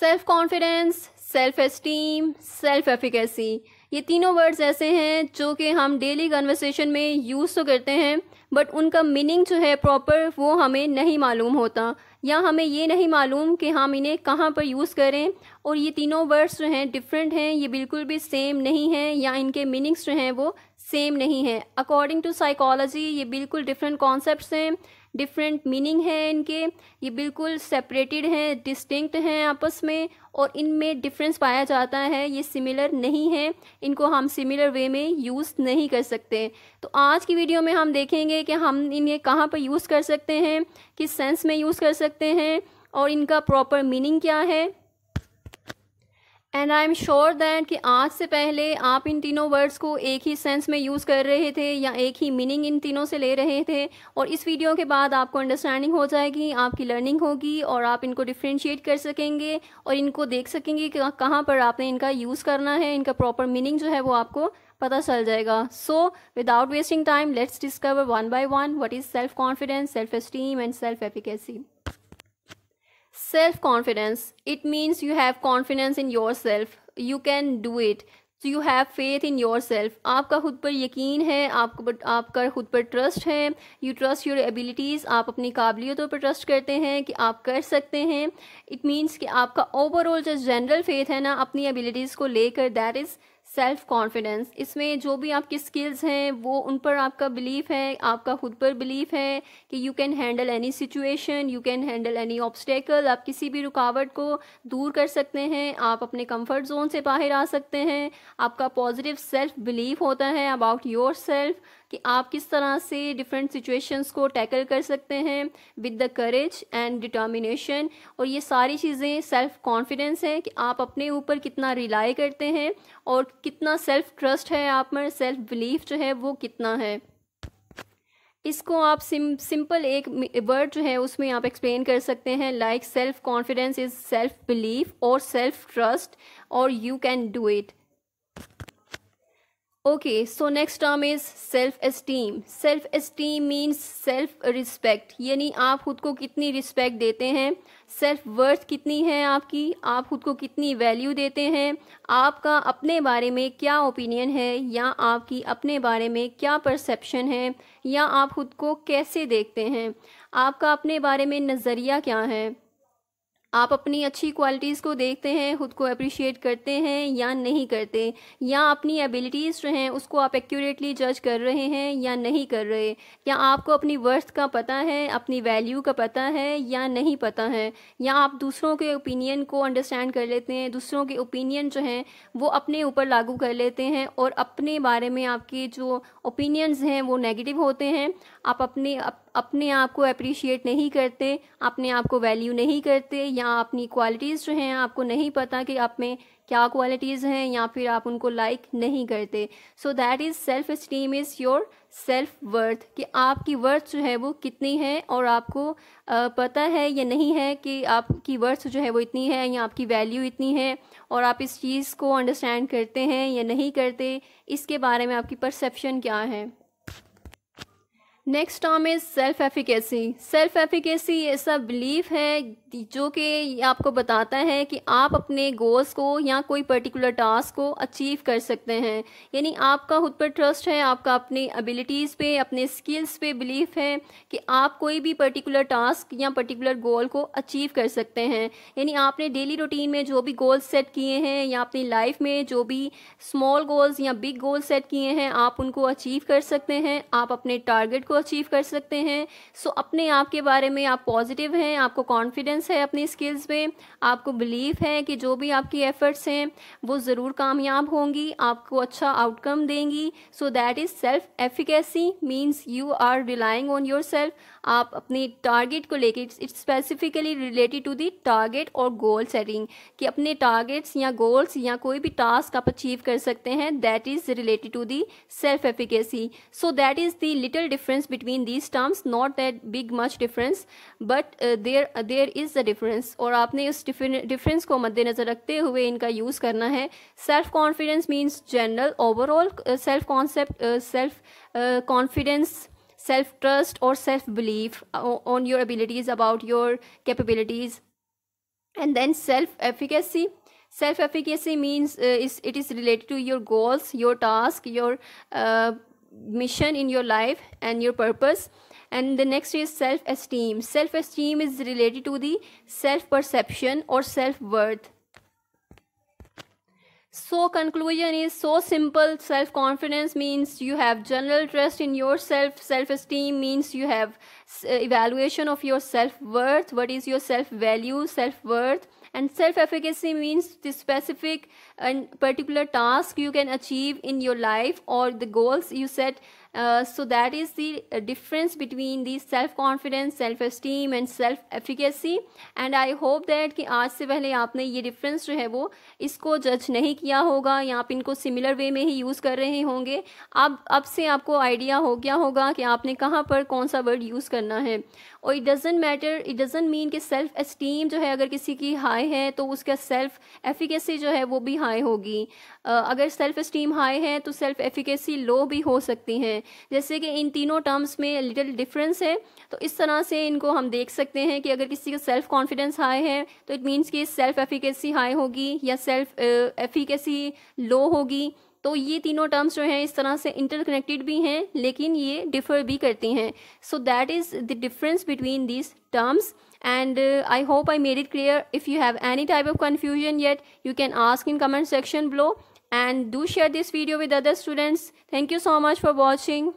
Self confidence self esteem self efficacy ये तीनों words ऐसे हैं जो कि हम डेली कन्वर्सेशन में यूज़ तो करते हैं बट उनका मीनिंग जो है प्रॉपर वो हमें नहीं मालूम होता या हमें ये नहीं मालूम कि हम इन्हें कहाँ पर यूज़ करें और ये तीनों वर्ड्स जो हैं डिफरेंट हैं ये बिल्कुल भी सेम नहीं हैं या इनके मीनिंग्स जो हैं वो सेम नहीं है अकॉर्डिंग टू साइकोलॉजी ये बिल्कुल डिफरेंट कॉन्सेप्ट हैं डिफरेंट मीनिंग है इनके ये बिल्कुल सेपरेटेड हैं डिस्टिंक्ट हैं आपस में और इनमें डिफरेंस पाया जाता है ये सिमिलर नहीं है इनको हम सिमिलर वे में यूज़ नहीं कर सकते तो आज की वीडियो में हम देखेंगे कि हम इन्हें कहाँ पर यूज़ कर सकते हैं किस सेंस में यूज़ कर सकते हैं और इनका प्रॉपर मीनिंग क्या है and I am sure that कि आज से पहले आप इन तीनों वर्ड्स को एक ही सेंस में यूज़ कर रहे थे या एक ही मीनिंग इन तीनों से ले रहे थे और इस वीडियो के बाद आपको अंडरस्टैंडिंग हो जाएगी आपकी लर्निंग होगी और आप इनको डिफ्रेंशिएट कर सकेंगे और इनको देख सकेंगे कि कहाँ पर आपने इनका यूज़ करना है इनका प्रॉपर मीनिंग जो है वो आपको पता चल जाएगा so without wasting time let's discover one by one what is self confidence self esteem and self efficacy self confidence it means you have confidence in yourself you can do it so you have faith in yourself आपका खुद पर यकीन है आपको पर, आपका खुद पर ट्रस्ट है you trust your abilities आप अपनी काबिलियतों पर ट्रस्ट करते हैं कि आप कर सकते हैं it means कि आपका overall जो general faith है ना अपनी abilities को लेकर that is सेल्फ कॉन्फिडेंस इसमें जो भी आपकी स्किल्स हैं वो उन पर आपका बिलीफ है आपका खुद पर बिलीफ है कि you can handle any situation you can handle any obstacle आप किसी भी रुकावट को दूर कर सकते हैं आप अपने कंफर्ट जोन से बाहर आ सकते हैं आपका पॉजिटिव सेल्फ बिलीफ होता है अबाउट योर सेल्फ कि आप किस तरह से डिफरेंट सिचुएशंस को टैकल कर सकते हैं with the courage and determination और ये सारी चीज़ें सेल्फ कॉन्फिडेंस है कि आप अपने ऊपर कितना रिलाई करते हैं और कितना सेल्फ ट्रस्ट है आप में सेल्फ बिलीफ जो है वो कितना है इसको आप सिम सिंपल एक वर्ड जो है उसमें आप एक्सप्लेन कर सकते हैं like self confidence is self belief और सेल्फ ट्रस्ट और you can do it okay so next term इज self esteem. Self esteem means self respect यानी आप खुद को कितनी रिस्पेक्ट देते हैं सेल्फ वर्थ कितनी है आपकी आप खुद को कितनी वैल्यू देते हैं आपका अपने बारे में क्या ओपिनियन है या आपकी अपने बारे में क्या परसेप्शन है या आप खुद को कैसे देखते हैं आपका अपने बारे में नज़रिया क्या है आप अपनी अच्छी क्वालिटीज़ को देखते हैं ख़ुद को अप्रिशिएट करते हैं या नहीं करते या अपनी एबिलिटीज़ जो हैं उसको आप एक्यूरेटली जज कर रहे हैं या नहीं कर रहे या आपको अपनी वर्थ का पता है अपनी वैल्यू का पता है या नहीं पता है या आप दूसरों के ओपिनियन को अंडरस्टैंड कर लेते हैं दूसरों के ओपिनियन जो हैं वो अपने ऊपर लागू कर लेते हैं और अपने बारे में आपके जो ओपिनियंस हैं वो नेगेटिव होते हैं आप अपने अप, अपने आप को अप्रिशिएट नहीं करते अपने आप को वैल्यू नहीं करते या अपनी क्वालिटीज़ जो हैं आपको नहीं पता कि आप में क्या क्वालिटीज़ हैं या फिर आप उनको लाइक नहीं करते so that is self esteem is your self worth कि आपकी वर्थ जो है वो कितनी है और आपको पता है या नहीं है कि आपकी वर्थ जो है वो इतनी है या आपकी वैल्यू इतनी है और आप इस चीज़ को अंडरस्टैंड करते हैं या नहीं करते इसके बारे में आपकी परसेप्शन क्या है next term is self efficacy self efficacy ऐसा बिलीफ है जो कि आपको बताता है कि आप अपने गोल्स को या कोई पर्टिकुलर टास्क को अचीव कर सकते हैं यानी आपका खुद पर ट्रस्ट है आपका अपनी एबिलिटीज़ पे अपने स्किल्स पे बिलीफ है कि आप कोई भी पर्टिकुलर टास्क या पर्टिकुलर गोल को अचीव कर सकते हैं यानी आपने डेली रूटीन में जो भी गोल्स सेट किए हैं या अपनी लाइफ में जो भी स्मॉल गोल्स या बिग गोल्स सेट किए हैं आप उनको अचीव कर सकते हैं आप अपने टारगेट को अचीव कर सकते हैं सो so, अपने आप के बारे में आप पॉजिटिव हैं आपको कॉन्फिडेंस है अपनी स्किल्स में आपको बिलीव है कि जो भी आपकी एफर्ट्स हैं वो ज़रूर कामयाब होंगी आपको अच्छा आउटकम देंगी so that is self efficacy means you are relying on your self आप अपने टारगेट को लेके it's specifically related to the target और गोल सेटिंग कि अपने टारगेट्स या गोल्स या कोई भी टास्क आप अचीव कर सकते हैं that is related to the self efficacy so that is the little difference between these terms not that big much difference but uh, there uh, there is a difference और आपने उस difference को मद्देनजर रखते हुए इनका use karna hai self confidence means general overall uh, self concept uh, self uh, confidence self trust or self belief uh, on your abilities about your capabilities and then self efficacy self efficacy means uh, is it is related to your goals your task your uh, mission in your life and your purpose and the next is self esteem self esteem is related to the self perception or self worth so conclusion is so simple self confidence means you have general trust in yourself self esteem means you have uh, evaluation of your self worth what is your self value self worth and self efficacy means the specific and particular task you can achieve in your life और the goals you set so so is is the between the self confidence self self and self self and I hope hope कि आज से पहले आपने ये difference जो है वो इसको जज नहीं किया होगा या आप इनको सिमिलर वे में ही यूज़ कर रहे होंगे अब अब से आपको आइडिया हो गया होगा कि आपने कहाँ पर कौन सा वर्ड यूज़ करना है और it doesn't matter it doesn't mean कि सेल्फ एस्टीम जो है अगर किसी की हाई है तो उसका सेल्फ एफिकेसी जो है वो भी हाई हाई होगी अगर सेल्फ इस्टीम हाई है तो सेल्फ एफिकेसी लो भी हो सकती हैं जैसे कि इन तीनों टर्म्स में लिटिल डिफरेंस है तो इस तरह से इनको हम देख सकते हैं कि अगर किसी का सेल्फ कॉन्फिडेंस हाई है तो इट मीन्स कि सेल्फ एफिकेसी हाई होगी या सेल्फ एफिकेसी लो होगी तो ये तीनों टर्म्स जो हैं इस तरह से इंटरकनेक्टेड भी हैं लेकिन ये डिफर भी करती हैं so that is the difference between these terms and I hope I made it clear if you have any type of confusion yet you can ask in comment section below and do share this video with other students thank you so much for watching